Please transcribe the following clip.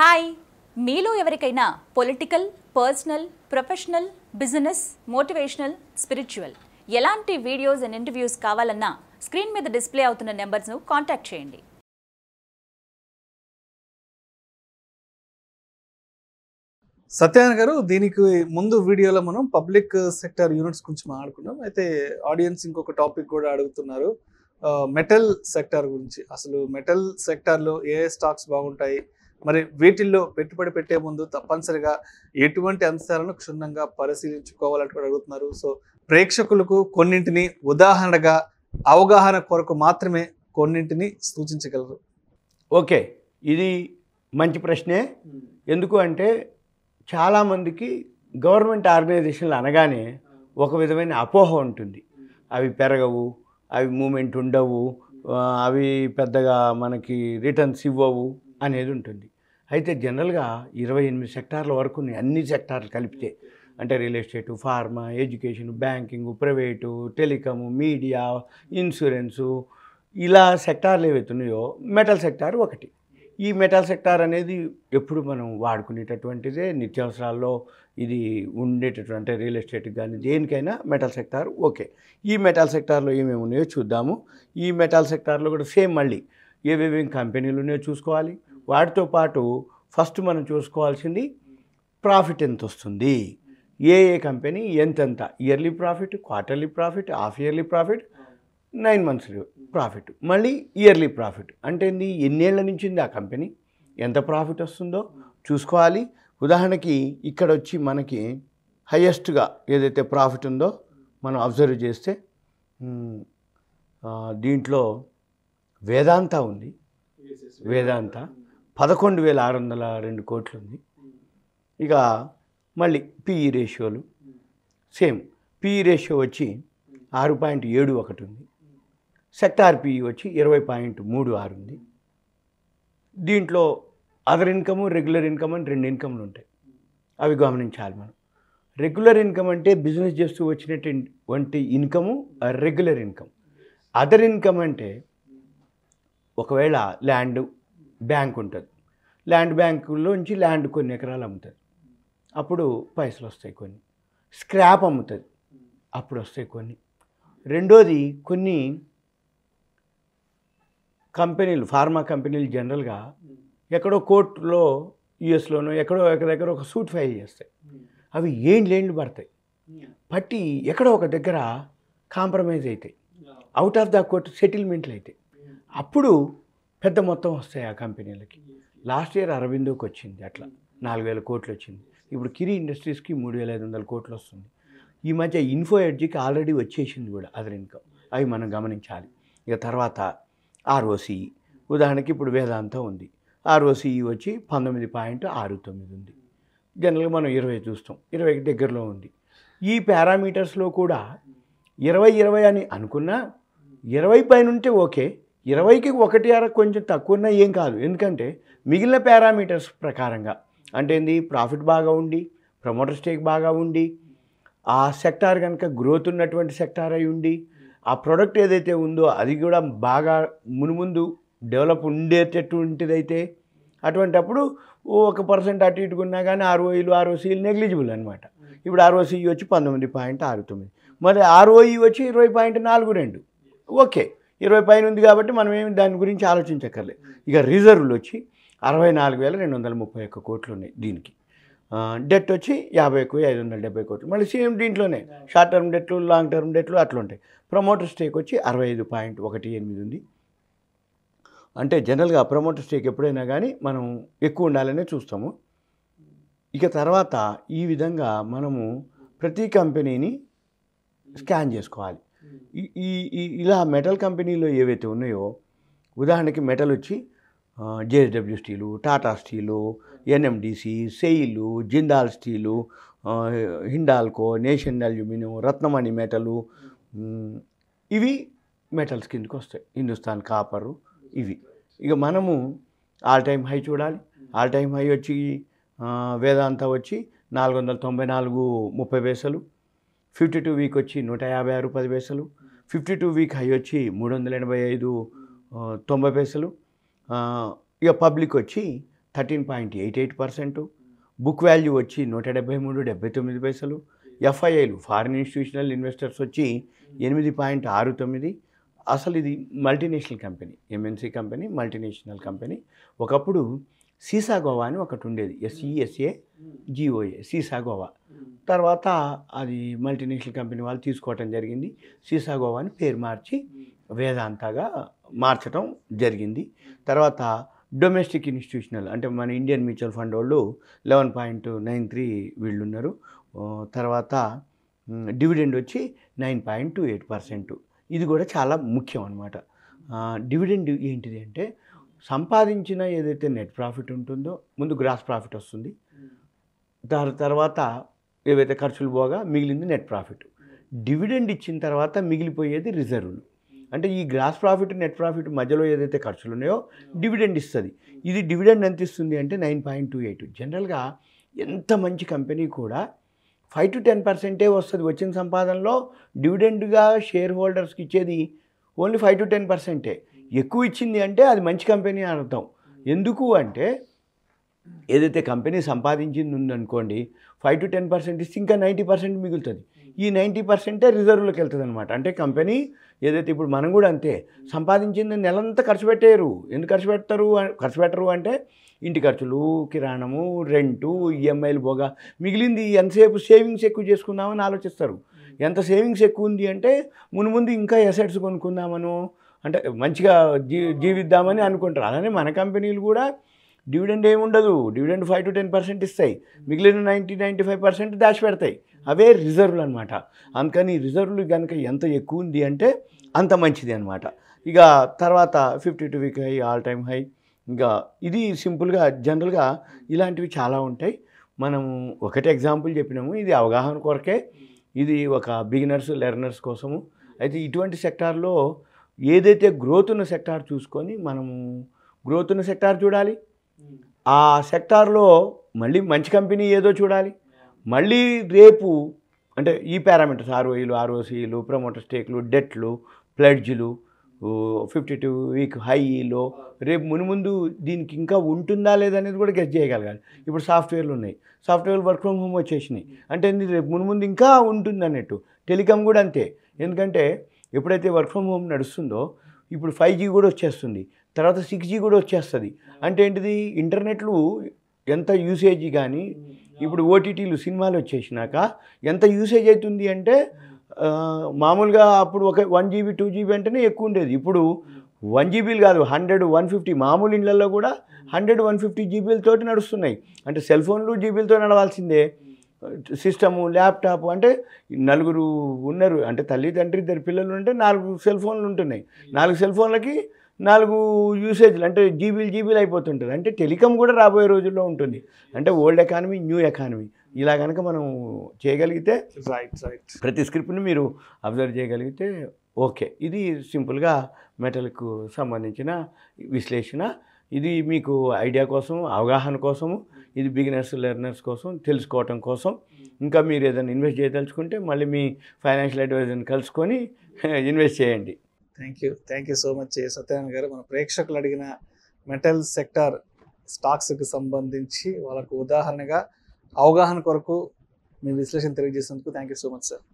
Hi మీలో ఎవరికైనా political personal professional business motivational spiritual ఎలాంటి వీడియోస్ అండ్ ఇంటర్వ్యూస్ కావాలన్నా స్క్రీన్ మీద డిస్ప్లే అవుతున్న నెంబర్స్ను కాంటాక్ట్ చేయండి సత్యాన గారు దీనికి ముందు వీడియోలో మనం పబ్లిక్ సెక్టర్ యూనిట్స్ గురించి మాట్లాడుకున్నాం అయితే ఆడియన్స్ ఇంకొక టాపిక్ కూడా అడుగుతున్నారు మెటల్ సెక్టార్ గురించి అసలు మెటల్ సెక్టార్లో ఏ స్టాక్స్ బాగుంటాయి మరి వీటిల్లో పెట్టుబడి పెట్టే ముందు తప్పనిసరిగా ఎటువంటి అంశాలను క్షుణ్ణంగా పరిశీలించుకోవాలని కూడా అడుగుతున్నారు సో ప్రేక్షకులకు కొన్నింటిని ఉదాహరణగా అవగాహన కొరకు మాత్రమే కొన్నింటిని సూచించగలరు ఓకే ఇది మంచి ప్రశ్నే hmm. ఎందుకు అంటే చాలామందికి గవర్నమెంట్ ఆర్గనైజేషన్లు అనగానే hmm. ఒక విధమైన అపోహ ఉంటుంది hmm. అవి పెరగవు అవి మూమెంట్ ఉండవు అవి పెద్దగా మనకి రిటర్న్స్ ఇవ్వవు అనేది ఉంటుంది అయితే జనరల్గా ఇరవై ఎనిమిది సెక్టార్ల వరకు అన్ని సెక్టార్లు కలిపితే అంటే real estate pharma education banking private telecom media insurance ఇలా సెక్టార్లు ఏవైతున్నాయో మెటల్ సెక్టార్ ఒకటి ఈ మెటల్ సెక్టార్ అనేది ఎప్పుడు మనం వాడుకునేటటువంటిదే నిత్యావసరాల్లో ఇది ఉండేటటువంటి అంటే రియల్ ఎస్టేట్ కానీ దేనికైనా మెటల్ సెక్టార్ ఓకే ఈ మెటల్ సెక్టార్లో ఏమేమి ఉన్నాయో చూద్దాము ఈ మెటల్ సెక్టార్లో కూడా సేమ్ మళ్ళీ ఏవేమి కంపెనీలు ఉన్నాయో చూసుకోవాలి వాటితో పాటు ఫస్ట్ మనం చూసుకోవాల్సింది ప్రాఫిట్ ఎంత వస్తుంది ఏ ఏ కంపెనీ ఎంతెంత yearly profit quarterly profit half yearly profit nine months profit మళ్ళీ ఇయర్లీ ప్రాఫిట్ అంటే నీ ఎన్నేళ్ల నుంచి ఆ కంపెనీ ఎంత ప్రాఫిట్ వస్తుందో చూసుకోవాలి ఉదాహరణకి ఇక్కడ వచ్చి మనకి హయ్యెస్ట్గా ఏదైతే ప్రాఫిట్ ఉందో మనం అబ్జర్వ్ చేస్తే దీంట్లో వేదాంత ఉంది వేదాంత పదకొండు వేల ఆరు వందల రెండు కోట్లు ఉంది ఇక మళ్ళీ పిఈ రేషియోలు సేమ్ పిఈ రేషియో వచ్చి ఆరు పాయింట్ ఏడు ఒకటి ఉంది సెక్టార్ పిఈ వచ్చి ఇరవై పాయింట్ మూడు ఆరు ఉంది దీంట్లో అదర్ ఇన్కమ్ రెగ్యులర్ ఇన్కమ్ అని రెండు ఇన్కమ్లు ఉంటాయి అవి గమనించాలి మనం రెగ్యులర్ ఇన్కమ్ అంటే బిజినెస్ చేస్తూ వచ్చినటువంటి income regular income other income అంటే ఒకవేళ ల్యాండ్ బ్యాంక్ ఉంటుంది ల్యాండ్ బ్యాంకులోంచి ల్యాండ్ కొన్ని ఎకరాలు అమ్ముతుంది అప్పుడు పైసలు వస్తాయి కొన్ని స్క్రాప్ అమ్ముతుంది అప్పుడు వస్తాయి కొన్ని రెండోది కొన్ని కంపెనీలు ఫార్మా కంపెనీలు జనరల్గా ఎక్కడో కోర్టులో యుఎస్లోనో ఎక్కడో ఎక్కడెక్కడ ఒక సూట్ ఫైల్ చేస్తాయి అవి ఏం లేండ్లు పడతాయి పట్టి ఎక్కడో ఒక దగ్గర కాంప్రమైజ్ అవుతాయి అవుట్ ఆఫ్ ద కోర్ట్ సెటిల్మెంట్లు అవుతాయి అప్పుడు పెద్ద మొత్తం వస్తాయి ఆ కంపెనీలకి లాస్ట్ ఇయర్ అరవిందోకి వచ్చింది అట్లా నాలుగు వేల కోట్లు వచ్చింది ఇప్పుడు కిరి ఇండస్ట్రీస్కి మూడు వేల ఐదు వందల కోట్లు వస్తుంది ఈ మధ్య ఇన్ఫో ఎడ్జికి ఆల్రెడీ వచ్చేసింది కూడా అదర్ ఇన్కమ్ అవి మనం గమనించాలి ఇక తర్వాత ఆర్ఓసి ఉదాహరణకి ఇప్పుడు వేదాంతం ఉంది ఆర్ఓసిఈ వచ్చి పంతొమ్మిది పాయింట్ ఆరు తొమ్మిది ఉంది జనరల్గా మనం ఇరవై చూస్తాం ఇరవైకి దగ్గరలో ఉంది ఈ పారామీటర్స్లో కూడా ఇరవై ఇరవై అని అనుకున్నా ఇరవై పైన ఉంటే ఓకే ఇరవైకి ఒకటి అర కొంచెం తక్కువ ఉన్నా ఏం కాదు ఎందుకంటే మిగిలిన పారామీటర్స్ ప్రకారంగా అంటే ఏంది ప్రాఫిట్ బాగా ఉండి ప్రమోటర్ స్టేక్ బాగా ఉండి ఆ సెక్టార్ కనుక గ్రోత్ ఉన్నటువంటి సెక్టార్ అయి ఉండి ఆ ప్రోడక్ట్ ఏదైతే ఉందో అది కూడా బాగా మునుముందు డెవలప్ ఉండేటటువంటిదైతే అటువంటప్పుడు ఒక పర్సెంట్ అటు ఇటుకున్నా కానీ ఆర్ఓఈలు ఆర్ఓసీలు నెగ్లిజిబుల్ అనమాట ఇప్పుడు ఆర్ఓసీ వచ్చి పంతొమ్మిది పాయింట్ ఆరు తొమ్మిది మరి ఆర్ఓఈ వచ్చి ఇరవై పాయింట్ నాలుగు రెండు ఓకే ఇరవై పైన ఉంది కాబట్టి మనం ఏమి దాని గురించి ఆలోచించక్కర్లేదు ఇక రిజర్వ్లు వచ్చి అరవై నాలుగు వేల రెండు వందల ముప్పై ఒక్క కోట్లు ఉన్నాయి దీనికి డెట్ వచ్చి యాభై ఎక్కువ ఐదు వందల డెబ్బై కోట్లు మళ్ళీ సేమ్ దీంట్లోనే షార్ట్ టర్మ్ డెట్లు లాంగ్ టర్మ్ డెట్లు అట్లా ఉంటాయి ప్రమోటర్ స్టేక్ వచ్చి అరవై ఐదు పాయింట్ ఒకటి ఎనిమిది ఉంది అంటే జనరల్గా ప్రమోటర్ స్టేక్ ఎప్పుడైనా కానీ మనం ఎక్కువ ఉండాలనే చూస్తాము ఇక తర్వాత ఈ విధంగా మనము ప్రతి కంపెనీని స్కాన్ చేసుకోవాలి ఈ ఈ ఇలా మెటల్ కంపెనీలు ఏవైతే ఉన్నాయో ఉదాహరణకి మెటల్ వచ్చి JSW steel Tata steel NMDC SAIL Jindal steel Hindalco National aluminium Ratnamani metal ఇవి మెటల్స్ కిందకి వస్తాయి హిందుస్థాన్ కాపరు ఇవి ఇక మనము ఆల్ టైమ్ హై చూడాలి ఆల్ టైమ్ హై వచ్చి వేదాంత వచ్చి నాలుగు వందల తొంభై నాలుగు ముప్పై పేసలు ఫిఫ్టీ టూ వీక్ వచ్చి నూట యాభై ఆరు పది పైసలు ఫిఫ్టీ టూ వీక్ హై వచ్చి మూడు వందల ఎనభై ఐదు తొంభై పైసలు ఇక పబ్లిక్ వచ్చి thirteen point eight eight percent book value వచ్చి నూట డెబ్బై మూడు డెబ్బై తొమ్మిది పైసలు ఎఫ్ఐఐలు ఫారిన్ ఇన్స్టిట్యూషనల్ ఇన్వెస్టర్స్ వచ్చి ఎనిమిది పాయింట్ ఆరు తొమ్మిది అసలు ఇది multinational company MNC company multinational company ఒకప్పుడు సీసా గోవా అని ఒకటి ఉండేది ఎస్ఈఎస్ఏ జిఓఏ e సీసా గోవా తర్వాత అది మల్టీనేషనల్ కంపెనీ వాళ్ళు తీసుకోవటం జరిగింది సీసా గోవా అని పేరు మార్చి వేదాంతగా మార్చడం జరిగింది తర్వాత డొమెస్టిక్ ఇన్స్టిట్యూషనల్ అంటే మన ఇండియన్ మ్యూచువల్ ఫండ్ వాళ్ళు లెవెన్ పాయింట్ నైన్ త్రీ వీళ్ళు ఉన్నారు తర్వాత డివిడెండ్ వచ్చి nine point two eight percent ఇది కూడా చాలా ముఖ్యం అనమాట డివిడెండ్ ఏంటిది అంటే సంపాదించిన ఏదైతే నెట్ ప్రాఫిట్ ఉంటుందో ముందు గ్రాస్ ప్రాఫిట్ వస్తుంది దాని తర్వాత ఏవైతే ఖర్చులు పోగా మిగిలింది నెట్ ప్రాఫిట్ డివిడెండ్ ఇచ్చిన తర్వాత మిగిలిపోయేది రిజర్వ్లు అంటే ఈ గ్రాస్ ప్రాఫిట్ నెట్ ప్రాఫిట్ మధ్యలో ఏదైతే ఖర్చులు ఉన్నాయో డివిడెండ్ ఇస్తుంది ఇది డివిడెండ్ ఎంత ఇస్తుంది అంటే నైన్ పాయింట్ టూ ఎయిట్ జనరల్గా ఎంత మంచి కంపెనీ కూడా ఫైవ్ టు టెన్ పర్సెంటే వస్తుంది వచ్చిన సంపాదనలో డివిడెండ్గా షేర్ హోల్డర్స్కి ఇచ్చేది ఓన్లీ ఫైవ్ టు టెన్ పర్సెంటే ఎక్కువ ఇచ్చింది అంటే అది మంచి కంపెనీ అని అర్థం ఎందుకు అంటే ఏదైతే కంపెనీ సంపాదించింది ఉందనుకోండి ఫైవ్ టు టెన్ పర్సెంట్ ఇస్తే ఇంకా నైంటీ పర్సెంట్ మిగులుతుంది ఈ నైంటీ పర్సెంటే రిజర్వ్లోకి వెళ్తుంది అనమాట అంటే కంపెనీ ఏదైతే ఇప్పుడు మనం కూడా అంతే సంపాదించింది నెలంతా ఖర్చు పెట్టేయరు ఎందుకు ఖర్చు పెడతారు ఖర్చు పెట్టరు అంటే ఇంటి ఖర్చులు కిరాణము రెంటు ఈఎంఐలు e పోగా మిగిలింది ఎంతసేపు సేవింగ్స్ ఎక్కువ చేసుకుందామని ఆలోచిస్తారు ఎంత సేవింగ్స్ ఎక్కువ ఉంది అంటే మునుముందు ఇంకా ఎసెట్స్ కొనుక్కుందామనో అంటే మంచిగా జీ జీవిద్దామని అనుకుంటారు అలానే మన కంపెనీలు కూడా డివిడెండ్ ఏమి ఉండదు dividend five to ten percent ఇస్తాయి మిగిలిన నైంటీ నైంటీ ఫైవ్ పర్సెంట్ పెడతాయి అవే రిజర్వ్లు అనమాట అందుకని రిజర్వ్లు కనుక ఎంత ఎక్కువ ఉంది అంటే అంత మంచిది అనమాట ఇక తర్వాత fifty two week high all time high ఇంకా ఇది సింపుల్గా జనరల్గా ఇలాంటివి చాలా ఉంటాయి మనం ఒకటి ఎగ్జాంపుల్ చెప్పినాము ఇది అవగాహన కొరకే ఇది ఒక బిగినర్స్ లెర్నర్స్ కోసము అయితే ఇటువంటి సెక్టార్లో ఏదైతే గ్రోత్ ఉన్న సెక్టార్ చూసుకొని మనము గ్రోత్ ఉన్న సెక్టార్ చూడాలి ఆ సెక్టార్లో మళ్ళీ మంచి కంపెనీ ఏదో చూడాలి మళ్ళీ రేపు అంటే ఈ పారామీటర్స్ ఆర్ఓఈలు ఆర్ఓసీలు ప్రమోటర్ స్టేక్లు డెట్లు ప్లడ్జ్లు ఫిఫ్టీ టూ వీక్ హైలో రేపు మునుముందు దీనికి ఇంకా ఉంటుందా లేదనేది కూడా గెస్ట్ చేయగలగాలి ఇప్పుడు సాఫ్ట్వేర్లు ఉన్నాయి సాఫ్ట్వేర్ వర్క్ ఫ్రమ్ హోమ్ వచ్చేసినాయి అంటే రేపు మునుముందు ఇంకా ఉంటుంది అన్నట్టు టెలికామ్ కూడా అంతే ఎందుకంటే ఎప్పుడైతే వర్క్ ఫ్రమ్ హోమ్ నడుస్తుందో ఇప్పుడు ఫైవ్ జీ కూడా వచ్చేస్తుంది తర్వాత సిక్స్ జీ కూడా వచ్చేస్తుంది అంటే ఏంటిది ఇంటర్నెట్లు ఎంత యూసేజ్ కానీ ఇప్పుడు ఓటీటీలు సినిమాలు వచ్చేసినాక ఎంత యూసేజ్ అవుతుంది అంటే మామూలుగా అప్పుడు ఒక వన్ జీబీ టూ జీబీ అంటేనే ఎక్కువ ఉండేది ఇప్పుడు వన్ జీబీలు కాదు హండ్రెడ్ వన్ ఫిఫ్టీ మామూలు ఇళ్లలో కూడా హండ్రెడ్ వన్ ఫిఫ్టీ జీబీలతోటి నడుస్తున్నాయి అంటే సెల్ ఫోన్లు జీబీలతో నడవాల్సిందే సిస్టము ల్యాప్టాప్ అంటే నలుగురు ఉన్నారు అంటే తల్లిదండ్రి ఇద్దరు పిల్లలు ఉంటే నాలుగు సెల్ ఫోన్లు ఉంటున్నాయి నాలుగు సెల్ ఫోన్లకి నాలుగు యూసేజ్లు అంటే జీబీలు జీబీలు అయిపోతుంటుంది అంటే టెలికామ్ కూడా రాబోయే రోజుల్లో ఉంటుంది అంటే ఓల్డ్ ఎకానమీ న్యూ ఎకానమీ ఇలా కనుక మనం చేయగలిగితే రైట్ రైట్ ప్రతి స్క్రిప్ట్ని మీరు అబ్జర్వ్ చేయగలిగితే ఓకే ఇది సింపుల్గా మెటల్కు సంబంధించిన విశ్లేషణ ఇది మీకు ఐడియా కోసం అవగాహన కోసము ఇది బిగినర్స్ లెర్నర్స్ కోసం తెలుసుకోవటం కోసం ఇంకా మీరు ఏదైనా ఇన్వెస్ట్ చేయదలుచుకుంటే మళ్ళీ మీ ఫైనాన్షియల్ అడ్వైజర్ని కలుసుకొని ఇన్వెస్ట్ చేయండి thank you thank you so much Satyanarayana గారు మన ప్రేక్షకులు అడిగిన మెటల్ సెక్టార్ స్టాక్స్కి సంబంధించి వాళ్ళకు ఉదాహరణగా అవగాహన కొరకు మీ విశ్లేషణ తెలియజేసినందుకు thank you so much sir